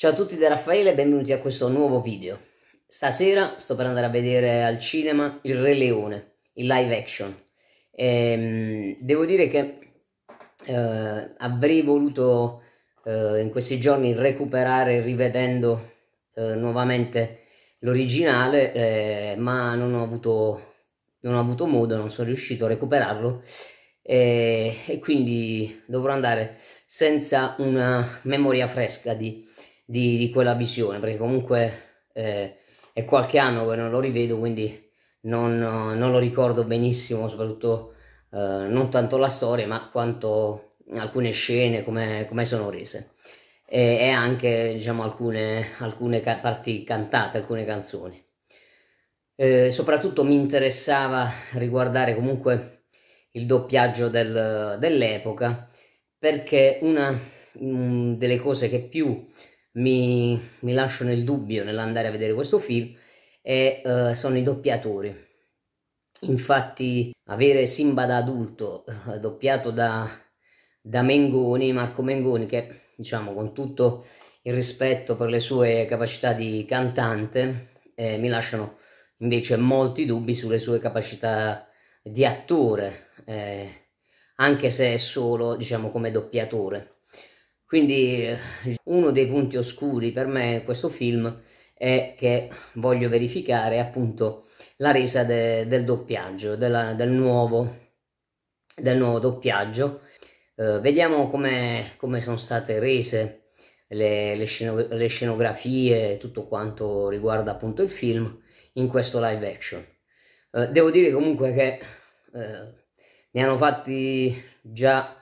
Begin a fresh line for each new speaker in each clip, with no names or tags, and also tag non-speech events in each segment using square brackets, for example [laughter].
Ciao a tutti da Raffaele e benvenuti a questo nuovo video. Stasera sto per andare a vedere al cinema Il Re Leone, in live action. E, ehm, devo dire che eh, avrei voluto eh, in questi giorni recuperare rivedendo eh, nuovamente l'originale, eh, ma non ho, avuto, non ho avuto modo, non sono riuscito a recuperarlo e, eh, e quindi dovrò andare senza una memoria fresca di di, di quella visione, perché comunque eh, è qualche anno che non lo rivedo, quindi non, non lo ricordo benissimo, soprattutto eh, non tanto la storia, ma quanto alcune scene, come, come sono rese e, e, anche diciamo, alcune, alcune ca- parti cantate, alcune canzoni. Eh, soprattutto mi interessava riguardare comunque il doppiaggio del, dell'epoca perché una mh, mm, delle cose che più mi, mi lascio nel dubbio nell'andare a vedere questo film e, uh, sono i doppiatori. Infatti avere Simba da adulto eh, doppiato da, da Mengoni, Marco Mengoni, che diciamo con tutto il rispetto per le sue capacità di cantante, eh, mi lasciano invece molti dubbi sulle sue capacità di attore, eh, anche se è solo diciamo come doppiatore. Quindi uno dei punti oscuri per me in questo film è che voglio verificare appunto la resa de, del doppiaggio, della, del, nuovo, del, nuovo, doppiaggio. Eh, vediamo come, come sono state rese le, le, sceno, le, scenografie, tutto quanto riguarda appunto il film in questo live action. Eh, devo dire comunque che eh, ne hanno fatti già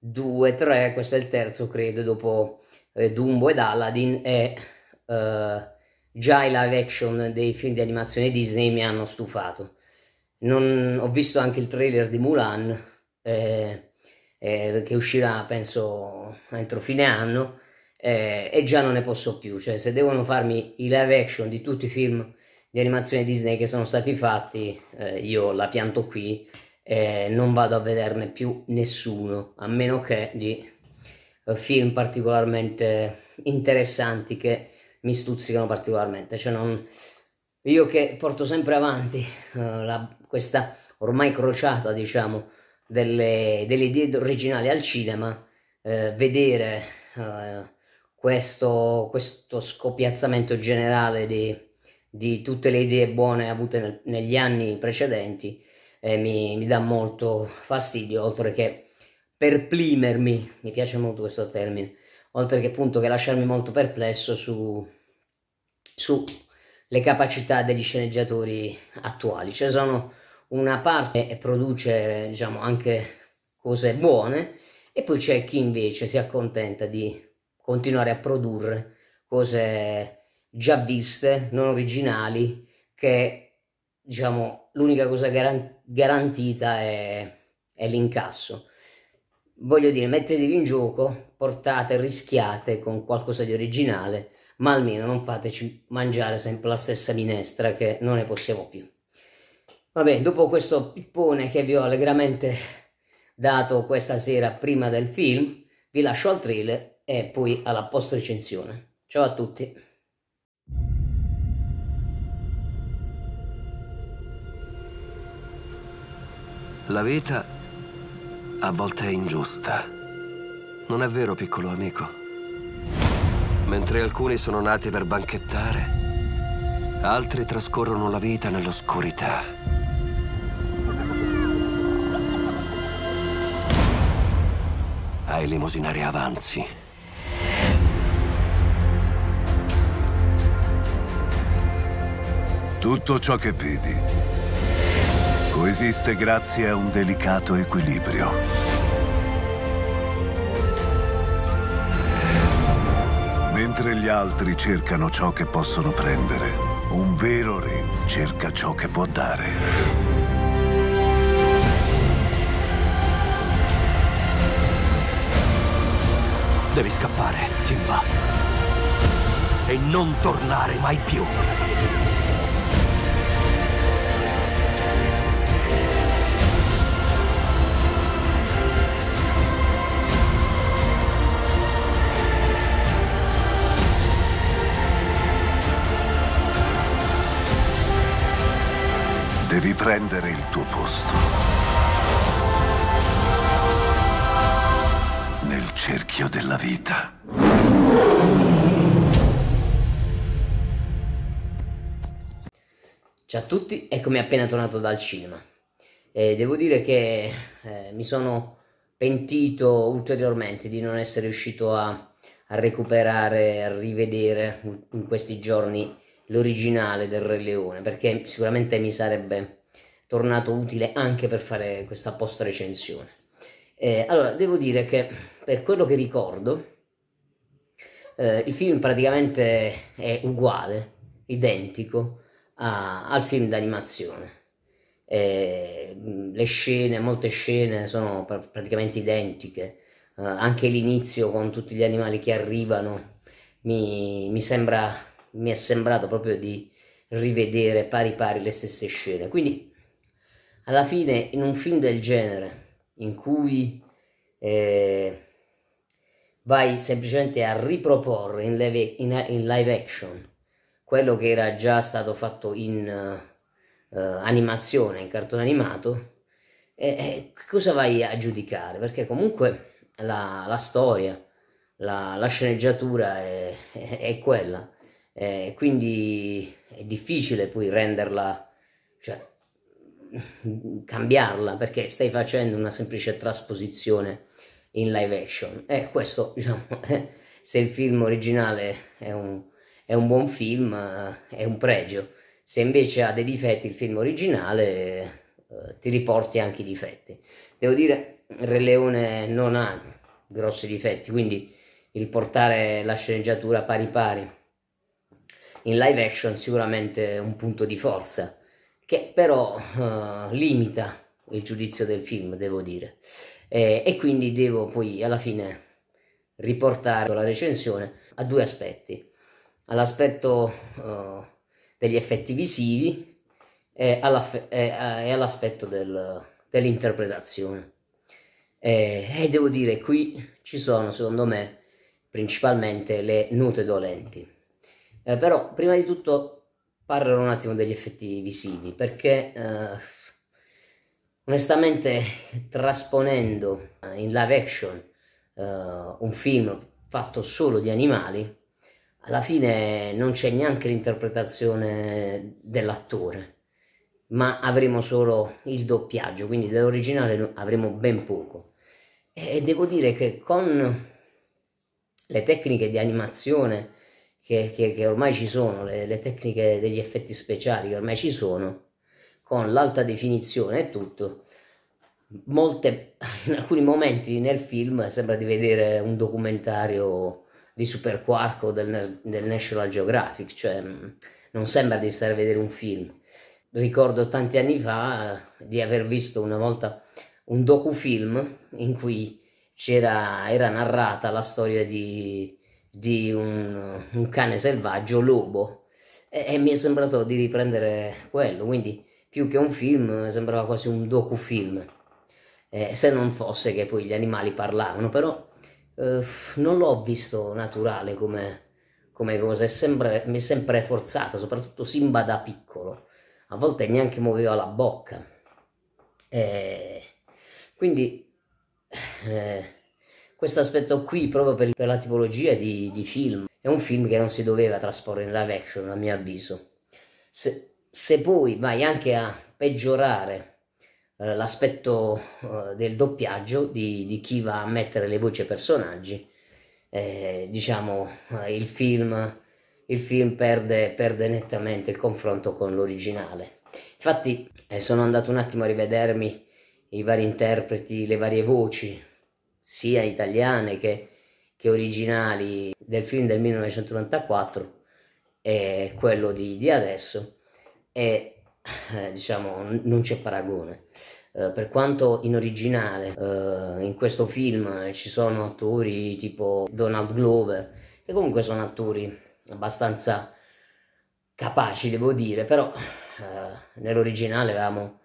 2, 3, questo è il terzo credo dopo eh, Dumbo ed Aladdin e eh, già i live action dei film di animazione Disney mi hanno stufato. Non, ho visto anche il trailer di Mulan eh, eh che uscirà penso entro fine anno eh, e già non ne posso più, cioè se devono farmi i live action di tutti i film di animazione Disney che sono stati fatti eh, io la pianto qui eh, non vado a vederne più nessuno, a meno che di eh, film particolarmente interessanti che mi stuzzicano particolarmente. Cioè non... Io che porto sempre avanti eh, la, questa ormai crociata, diciamo, delle, delle idee originali al cinema, eh, vedere eh, questo, questo scopiazzamento generale di, di tutte le idee buone avute nel, negli anni precedenti eh, mi, mi, dà molto fastidio, oltre che perplimermi, mi piace molto questo termine, oltre che appunto che lasciarmi molto perplesso su, su le capacità degli sceneggiatori attuali. Cioè sono una parte che produce diciamo anche cose buone e poi c'è chi invece si accontenta di continuare a produrre cose già viste, non originali, che diciamo l'unica cosa garantita garantita è, è l'incasso. Voglio dire, mettetevi in gioco, portate, rischiate con qualcosa di originale, ma almeno non fateci mangiare sempre la stessa minestra che non ne possiamo più. Vabbè, dopo questo pippone che vi ho allegramente dato questa sera prima del film, vi lascio al trailer e poi alla post recensione. Ciao a tutti! La vita a volte è ingiusta. Non è vero, piccolo amico? Mentre alcuni sono nati per banchettare, altri trascorrono la vita nell'oscurità. Ai limosinari avanzi. Tutto ciò che vedi coesiste ecco, grazie a un delicato equilibrio. Mentre gli altri cercano ciò che possono prendere, un vero re cerca ciò che può dare. Devi scappare, Simba. E non tornare mai più. riprendere il tuo posto. Nel cerchio della vita. Ciao a tutti, eccomi appena tornato dal cinema. Eh, devo dire che eh, mi sono pentito ulteriormente di non essere riuscito a, a recuperare, a rivedere in questi giorni l'originale del Re Leone perché sicuramente mi sarebbe tornato utile anche per fare questa post recensione. Eh, allora, devo dire che per quello che ricordo, eh, il film praticamente è uguale, identico a, al film d'animazione. Eh, le scene, molte scene sono pr- praticamente identiche, eh, anche l'inizio con tutti gli animali che arrivano mi, mi, sembra, mi è sembrato proprio di rivedere pari pari le stesse scene. Quindi alla fine in un film del genere in cui eh, vai semplicemente a riproporre in live, in, in live, action quello che era già stato fatto in uh, animazione, in cartone animato, e, e cosa vai a giudicare? Perché comunque la, la storia, la, la sceneggiatura è, è, è quella, e eh, quindi è difficile poi renderla cambiarla perché stai facendo una semplice trasposizione in live action e questo diciamo [laughs] se il film originale è un, è un buon film è un pregio se invece ha dei difetti il film originale eh, ti riporti anche i difetti devo dire Re Leone non ha grossi difetti quindi il portare la sceneggiatura pari pari in live action sicuramente è un punto di forza che però uh, limita il giudizio del film, devo dire. Eh, e quindi devo poi alla fine riportare la recensione a due aspetti, all'aspetto uh, degli effetti visivi e, eh, e all'aspetto del, dell'interpretazione. Eh, e devo dire, qui ci sono, secondo me, principalmente le note dolenti. Eh, però, prima di tutto, parlerò un attimo degli effetti visivi perché eh, onestamente trasponendo eh, in live action eh, un film fatto solo di animali alla fine non c'è neanche l'interpretazione dell'attore ma avremo solo il doppiaggio quindi dell'originale avremo ben poco e devo dire che con le tecniche di animazione che, che, che ormai ci sono, le, le, tecniche degli effetti speciali che ormai ci sono, con l'alta definizione e tutto, molte, [laughs] in alcuni momenti nel film sembra di vedere un documentario di Super Quark o del, del National Geographic, cioè mm, non sembra di stare a vedere un film. Ricordo tanti anni fa eh, di aver visto una volta un docufilm in cui c'era, era narrata la storia di, di un, un cane selvaggio lobo e, e, mi è sembrato di riprendere quello, quindi più che un film sembrava quasi un docufilm, eh, se non fosse che poi gli animali parlavano, però eh, non l'ho visto naturale come, come cosa, è sempre, mi è sempre forzata, soprattutto Simba da piccolo, a volte neanche muoveva la bocca. Eh, quindi eh, questo aspetto qui proprio per, per la tipologia di, di, film. È un film che non si doveva trasporre in live action, a mio avviso. Se, se poi vai anche a peggiorare eh, l'aspetto eh, del doppiaggio di, di, chi va a mettere le voci ai personaggi, eh, diciamo eh, il film, il film perde, perde nettamente il confronto con l'originale. Infatti sono andato un attimo a rivedermi i vari interpreti, le varie voci sia italiane che, che originali del film del 1994 e quello di, di adesso e eh, diciamo non c'è paragone eh, per quanto in originale eh, in questo film ci sono attori tipo Donald Glover che comunque sono attori abbastanza capaci devo dire però eh, nell'originale avevamo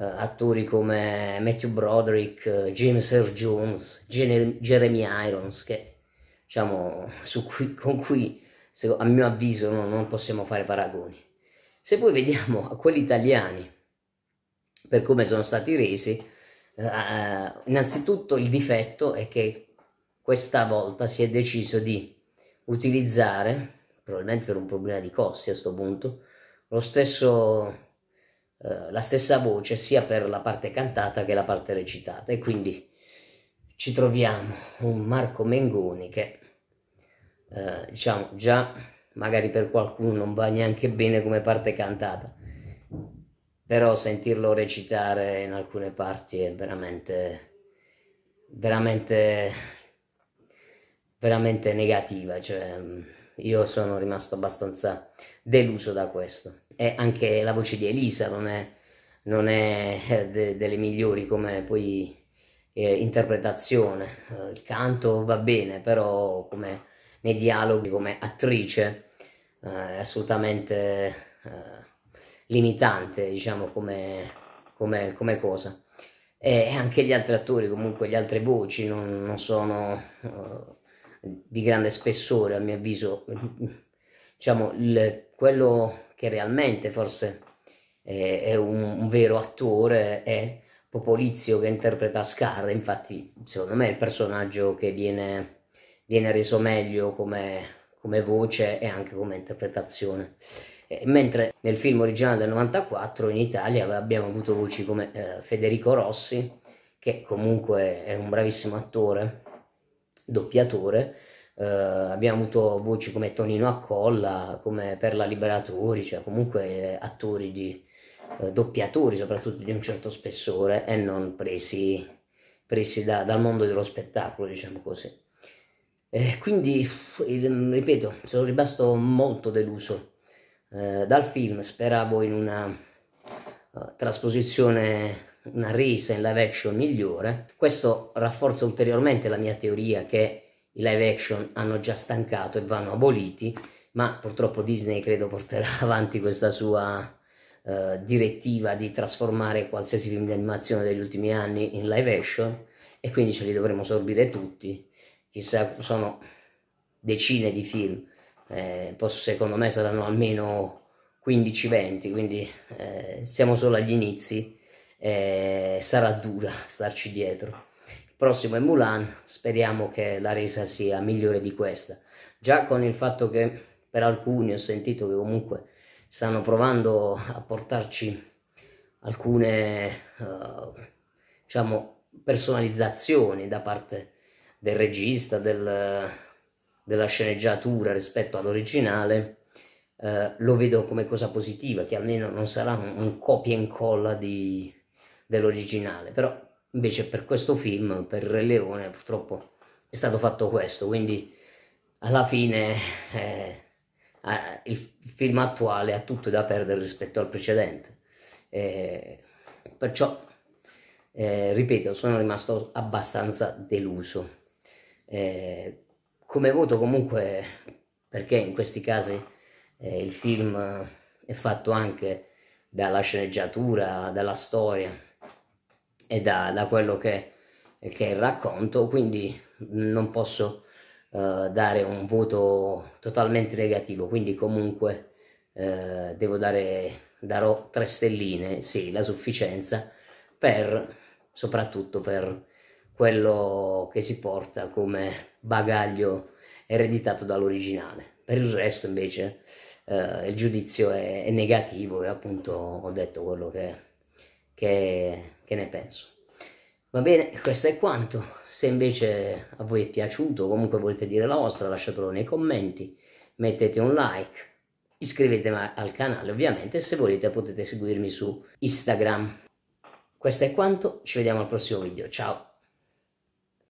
eh, attori come Matthew Broderick, eh, James Earl Jones, Jeremy Irons, che, diciamo, [laughs] cui, con cui se, a mio avviso no, non possiamo fare paragoni. Se poi vediamo a quelli italiani, per come sono stati resi, eh, eh innanzitutto il difetto è che questa volta si è deciso di utilizzare, probabilmente per un problema di costi a questo punto, lo stesso eh, la stessa voce sia per la parte cantata che la parte recitata e quindi ci troviamo un Marco Mengoni che eh, diciamo già magari per qualcuno non va neanche bene come parte cantata però sentirlo recitare in alcune parti è veramente veramente veramente negativa cioè io sono rimasto abbastanza deluso da questo. E anche la voce di Elisa non è, non è eh, de, delle migliori come poi eh, interpretazione. Eh, il canto va bene, però come nei dialoghi, come attrice, eh, è assolutamente eh, limitante, diciamo, come, come, come, cosa. E anche gli altri attori, comunque le altre voci, non, non sono eh, di grande spessore, a mio avviso. diciamo, il quello che realmente forse è, è un, un, vero attore è Popolizio che interpreta Scar, infatti secondo me è il personaggio che viene, viene reso meglio come, come voce e anche come interpretazione. Mentre nel film originale del 94 in Italia abbiamo avuto voci come eh, Federico Rossi, che comunque è un bravissimo attore, doppiatore, eh, abbiamo avuto voci come Tonino Accolla, come Perla Liberatori, cioè comunque eh, attori di eh, doppiatori soprattutto di un certo spessore e non presi, presi da, dal mondo dello spettacolo, diciamo così. Eh, quindi, ripeto, sono rimasto molto deluso eh, dal film. Speravo in una eh, trasposizione, una resa in live action migliore. Questo rafforza ulteriormente la mia teoria che i live action hanno già stancato e vanno aboliti, ma purtroppo Disney credo porterà [laughs] avanti questa sua eh, direttiva di trasformare qualsiasi film di animazione degli ultimi anni in live action e quindi ce li dovremo sorbire tutti. Chissà, sono decine di film, eh, posso, secondo me saranno almeno 15-20, quindi eh, siamo solo agli inizi sarà dura starci dietro prossimo è Mulan, speriamo che la resa sia migliore di questa. Già con il fatto che per alcuni ho sentito che comunque stanno provando a portarci alcune uh, diciamo personalizzazioni da parte del regista del, della sceneggiatura rispetto all'originale Uh, lo vedo come cosa positiva, che almeno non sarà un, un copia e incolla dell'originale, però Invece per questo film, per Re Leone, purtroppo è stato fatto questo, quindi alla fine eh, il film attuale ha tutto da perdere rispetto al precedente. Eh, perciò, eh, ripeto, sono rimasto abbastanza deluso. Eh, come voto comunque, perché in questi casi eh, il film è fatto anche dalla sceneggiatura, dalla storia, e da, da quello che, che, racconto, quindi non posso eh, dare un voto totalmente negativo, quindi comunque eh, devo dare, darò tre stelline, sì, la sufficienza, per, soprattutto per quello che si porta come bagaglio ereditato dall'originale. Per il resto invece eh, il giudizio è, è negativo e appunto ho detto quello che che, che ne penso. Va bene, questo è quanto. Se invece a voi è piaciuto comunque volete dire la vostra, lasciatelo nei commenti, mettete un like, iscrivetevi al canale ovviamente se volete potete seguirmi su Instagram. Questo è quanto, ci vediamo al prossimo video, ciao!